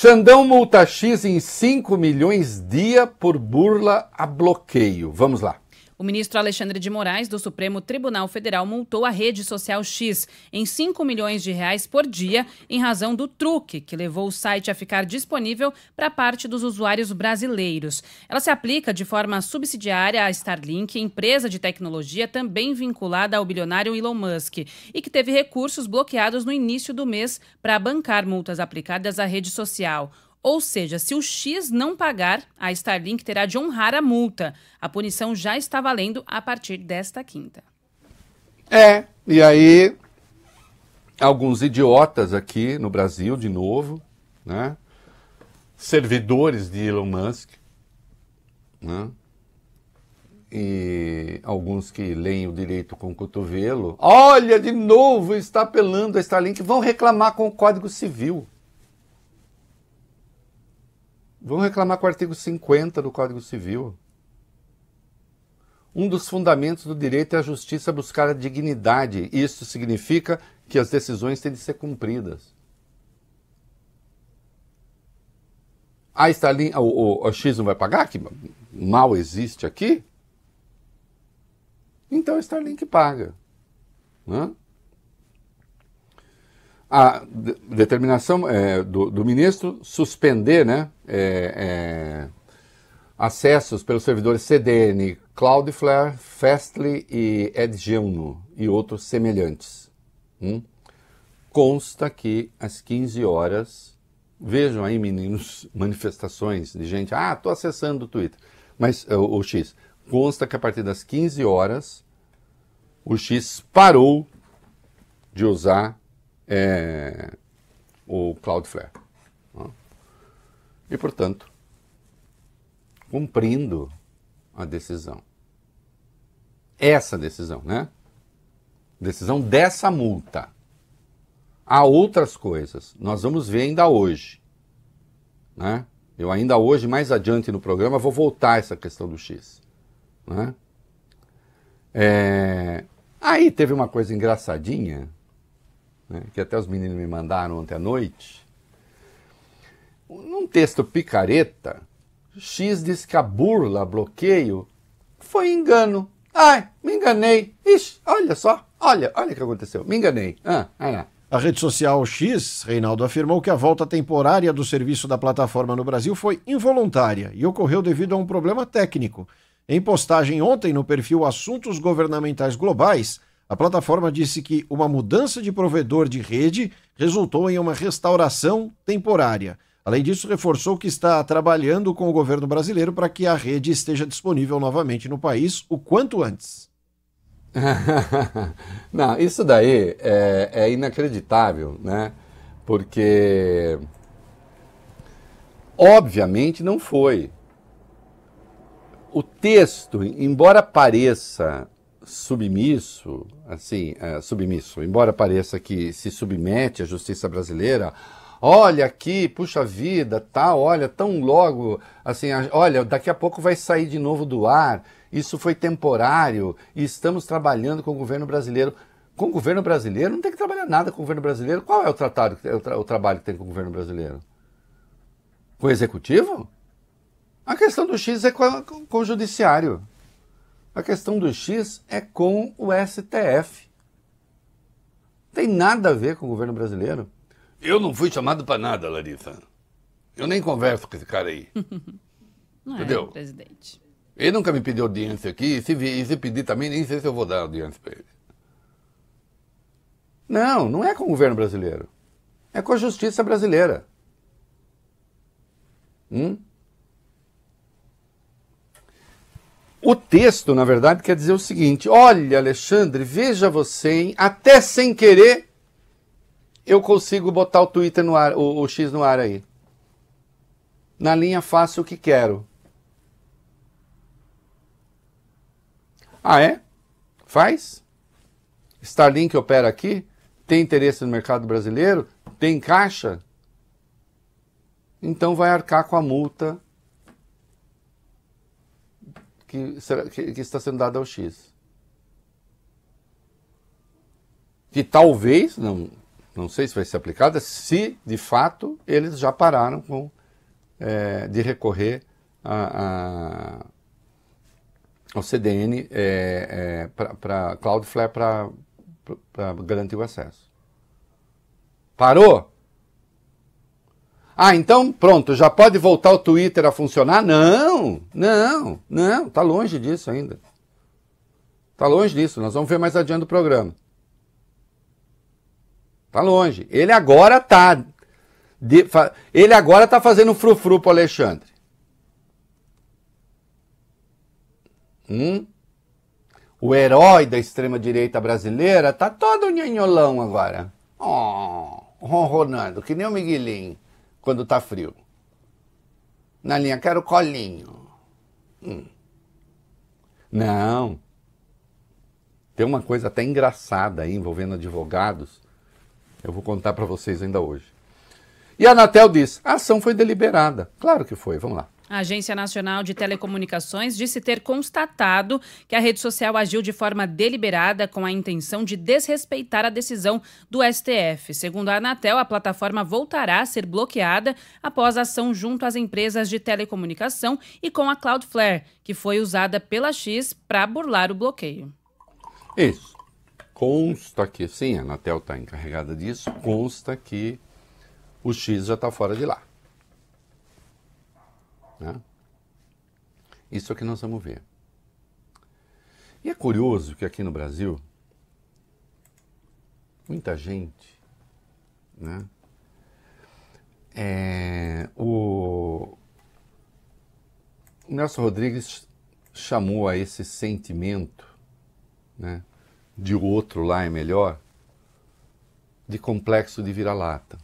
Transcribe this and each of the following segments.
Xandão multa X em 5 milhões dia por burla a bloqueio. Vamos lá. O ministro Alexandre de Moraes, do Supremo Tribunal Federal, multou a rede social X em 5 milhões de reais por dia em razão do truque que levou o site a ficar disponível para parte dos usuários brasileiros. Ela se aplica de forma subsidiária à Starlink, empresa de tecnologia também vinculada ao bilionário Elon Musk, e que teve recursos bloqueados no início do mês para bancar multas aplicadas à rede social. Ou seja, se o X não pagar, a Starlink terá de honrar a multa. A punição já está valendo a partir desta quinta. É, e aí alguns idiotas aqui no Brasil, de novo, né? servidores de Elon Musk, né? e alguns que leem o direito com o cotovelo, olha, de novo está apelando a Starlink, vão reclamar com o Código Civil. Vão reclamar com o artigo 50 do Código Civil. Um dos fundamentos do direito é a justiça buscar a dignidade. Isso significa que as decisões têm de ser cumpridas. A Stalin, o, o, o X não vai pagar? Que mal existe aqui? Então a é Starlink paga. Né? a determinação é, do, do, ministro suspender né, é, é, acessos pelos servidores CDN, Cloudflare, Fastly e Edgeuno e outros semelhantes. Hum? Consta que às 15 horas, vejam aí meninos, manifestações de gente, ah, estou acessando o Twitter, mas é, o, o X, consta que a partir das 15 horas o X parou de usar é, o Cloudflare. E, portanto, cumprindo a decisão. Essa decisão, né? Decisão dessa multa. Há outras coisas, nós vamos ver ainda hoje. Né? Eu ainda hoje, mais adiante no programa, vou voltar a essa questão do X. Né? É... Aí teve uma coisa engraçadinha né, que até os meninos me mandaram ontem à noite. Num texto picareta, X diz que a burla, bloqueio, foi engano. Ai, me enganei. Ixi, olha só, olha, olha o que aconteceu. Me enganei. Ah, ah, ah. A rede social X, Reinaldo, afirmou que a volta temporária do serviço da plataforma no Brasil foi involuntária e ocorreu devido a um problema técnico. Em postagem ontem no perfil Assuntos Governamentais Globais, a plataforma disse que uma mudança de provedor de rede resultou em uma restauração temporária. Além disso, reforçou que está trabalhando com o governo brasileiro para que a rede esteja disponível novamente no país o quanto antes. Não, isso daí é, é inacreditável, né? Porque obviamente não foi. O texto, embora pareça submisso, assim, é, submisso, embora pareça que se submete à justiça brasileira, olha aqui, puxa vida, tá, olha, tão logo, assim, olha, daqui a pouco vai sair de novo do ar, isso foi temporário e estamos trabalhando com o governo brasileiro. Com o governo brasileiro não tem que trabalhar nada com o governo brasileiro. Qual é o tratado, é o, tra o trabalho que tem com o governo brasileiro? Com o executivo? A questão do X é com, a, com o judiciário. A questão do X é com o STF. Tem nada a ver com o governo brasileiro. Eu não fui chamado para nada, Larissa. Eu nem converso com esse cara aí. não é, Entendeu? É, presidente. Ele nunca me pediu audiência aqui, e se, e se pedir também, nem sei se eu vou dar audiência para ele. Não, não é com o governo brasileiro. É com a justiça brasileira. Hum? O texto, na verdade, quer dizer o seguinte: olha, Alexandre, veja você, hein? até sem querer, eu consigo botar o Twitter no ar, o, o X no ar aí. Na linha faço o que quero. Ah, é? Faz? Starlink opera aqui? Tem interesse no mercado brasileiro? Tem caixa? Então vai arcar com a multa que, que, que está sendo dado ao X. Que talvez, não, não sei se vai ser aplicada, se de fato eles já pararam com, é, de recorrer a, a, ao CDN é, é, para Cloudflare para garantir o acesso. Parou? Ah, então pronto, já pode voltar o Twitter a funcionar? Não, não, não, tá longe disso ainda. Tá longe disso, nós vamos ver mais adiante o programa. Tá longe. Ele agora tá de, fa, ele agora tá fazendo frufru pro Alexandre. Hum? O herói da extrema direita brasileira tá todo nhanholão agora. Oh, ronronando, que nem o Miguelinho quando tá frio. Na linha, quero colinho. Hum. Não. Tem uma coisa até engraçada aí envolvendo advogados. Eu vou contar para vocês ainda hoje. E a Anatel diz: a ação foi deliberada. Claro que foi, vamos lá. A Agência Nacional de Telecomunicações disse ter constatado que a rede social agiu de forma deliberada com a intenção de desrespeitar a decisão do STF. Segundo a Anatel, a plataforma voltará a ser bloqueada após a ação junto às empresas de telecomunicação e com a Cloudflare, que foi usada pela X para burlar o bloqueio. Isso. Consta que, sim, a Anatel está encarregada disso, consta que o X já está fora de lá. Né? Isso é o que nós vamos ver. E é curioso que aqui no Brasil, muita gente, né? É, o Nelson Rodrigues chamou a esse sentimento né, de o outro lá é melhor de complexo de vira-lata.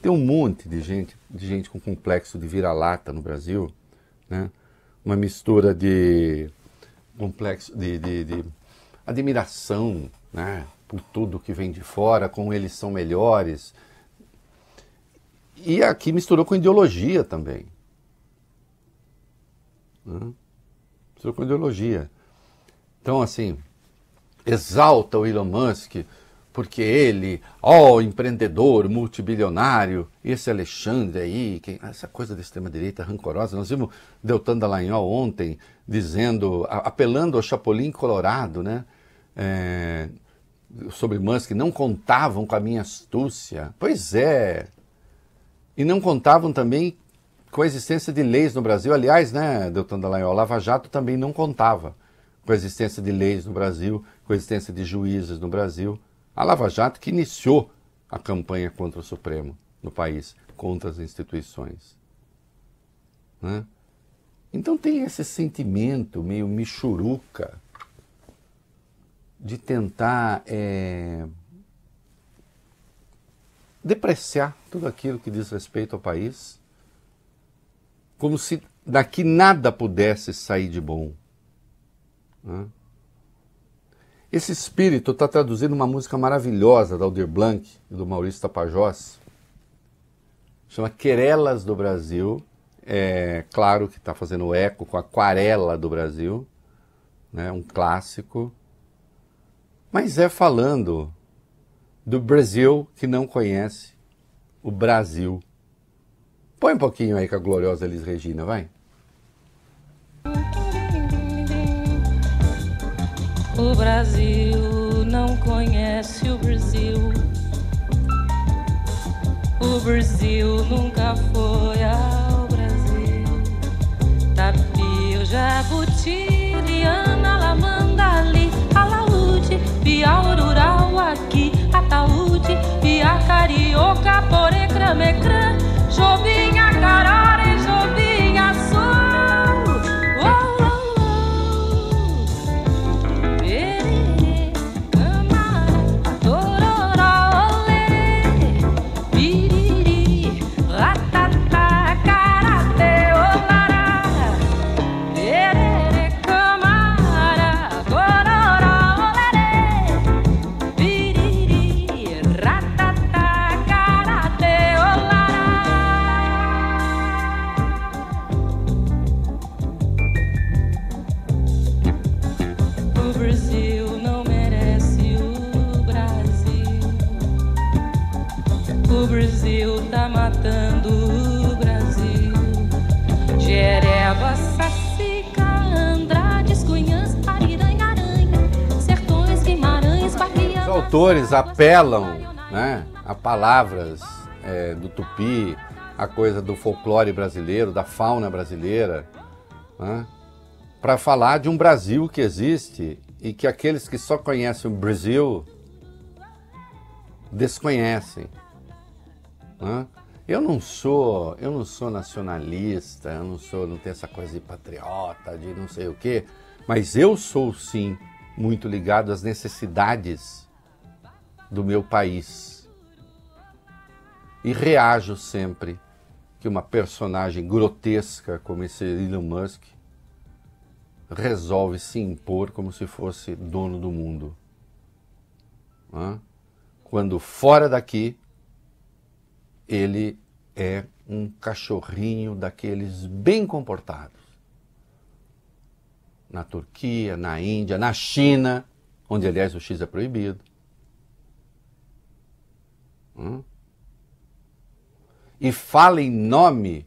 Tem um monte de gente, de gente com complexo de vira-lata no Brasil né? uma mistura de complexo, de, de, de admiração né? por tudo que vem de fora, como eles são melhores. E aqui misturou com ideologia também. Né? Misturou com ideologia. Então, assim, exalta o Elon Musk, porque ele, ó oh, empreendedor, multibilionário, esse Alexandre aí, quem, essa coisa da extrema-direita rancorosa. Nós vimos Deltan Dallagnol ontem dizendo, apelando ao Chapolin Colorado, né? É, sobre Musk, não contavam com a minha astúcia. Pois é. E não contavam também com a existência de leis no Brasil. Aliás, né, Deltan Dallagnol, Lava Jato também não contava com a existência de leis no Brasil, com a existência de juízes no Brasil a Lava Jato que iniciou a campanha contra o Supremo no país, contra as instituições. Né? Então tem esse sentimento meio michuruca de tentar é, depreciar tudo aquilo que diz respeito ao país, como se daqui nada pudesse sair de bom. Né? Esse espírito está traduzindo uma música maravilhosa da Aldir Blanc e do Maurício Tapajós. Chama Querelas do Brasil. É claro que está fazendo eco com Aquarela do Brasil, né? um clássico. Mas é falando do Brasil que não conhece o Brasil. Põe um pouquinho aí com a gloriosa Elis Regina, vai. O Brasil não conhece o Brasil. O Brasil nunca foi ao Brasil. Tapio, Jabuti, Liana, Ali, Alaúde, Bial Rural aqui, Ataúde, Pia Carioca, Porecramecrã, Jobim. escritores apelam né, a palavras é, do tupi, a coisa do folclore brasileiro, da fauna brasileira, né, para falar de um Brasil que existe e que aqueles que só conhecem o Brasil desconhecem. Né? Eu não sou, eu não sou nacionalista, eu não sou, não tenho essa coisa de patriota, de não sei o quê, mas eu sou sim muito ligado às necessidades do meu país. E reajo sempre que uma personagem grotesca como esse Elon Musk resolve se impor como se fosse dono do mundo. Quando fora daqui, ele é um cachorrinho daqueles bem comportados. Na Turquia, na Índia, na China, onde aliás o X é proibido. Hum? E fala em nome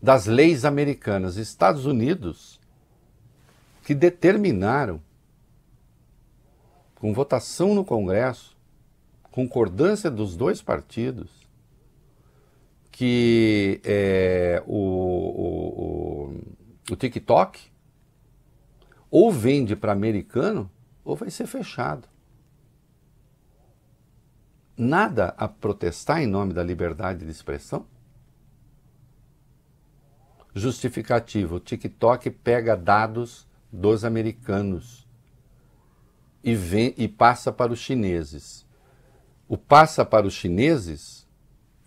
das leis americanas, Estados Unidos, que determinaram, com votação no Congresso, concordância dos dois partidos, que é, o, o, o, o TikTok ou vende para americano ou vai ser fechado nada a protestar em nome da liberdade de expressão? Justificativo: o TikTok pega dados dos americanos e, vem, e passa para os chineses. O passa para os chineses,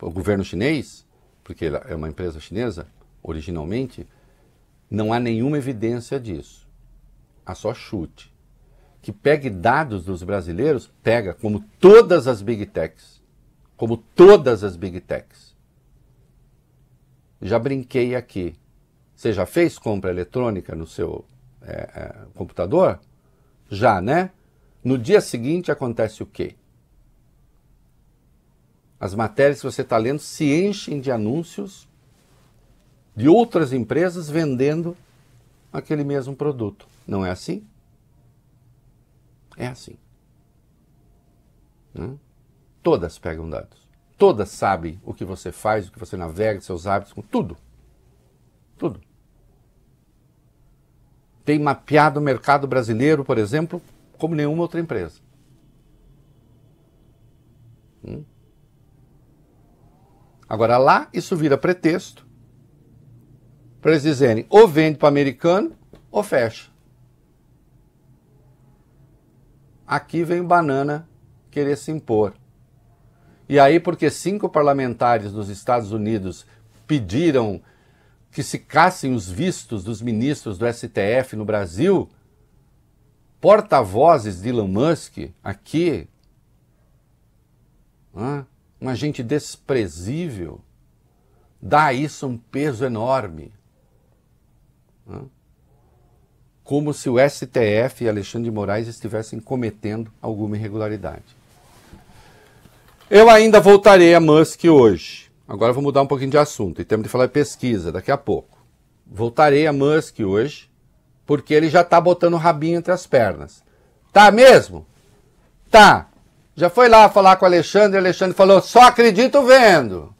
o governo chinês, porque é uma empresa chinesa originalmente, não há nenhuma evidência disso. Há só chute que pegue dados dos brasileiros, pega, como todas as big techs. Como todas as big techs. Já brinquei aqui. Você já fez compra eletrônica no seu é, é, computador? Já, né? No dia seguinte acontece o quê? As matérias que você está lendo se enchem de anúncios de outras empresas vendendo aquele mesmo produto. Não é assim? É assim. Todas pegam dados. Todas sabem o que você faz, o que você navega, seus hábitos, com tudo. Tudo. Tem mapeado o mercado brasileiro, por exemplo, como nenhuma outra empresa. Hum? Agora lá, isso vira pretexto para eles dizerem ou vende para americano ou fecha. aqui vem banana querer se impor. E aí, porque cinco parlamentares dos Estados Unidos pediram que se cassem os vistos dos ministros do STF no Brasil, porta-vozes de Elon Musk aqui, uma gente desprezível, dá a isso um peso enorme como se o STF e Alexandre de Moraes estivessem cometendo alguma irregularidade. Eu ainda voltarei a Musk hoje. Agora vou mudar um pouquinho de assunto, e temos de falar de pesquisa, daqui a pouco. Voltarei a Musk hoje, porque ele já está botando o rabinho entre as pernas. Tá mesmo? Tá. Já foi lá falar com o Alexandre, o Alexandre falou: só acredito vendo.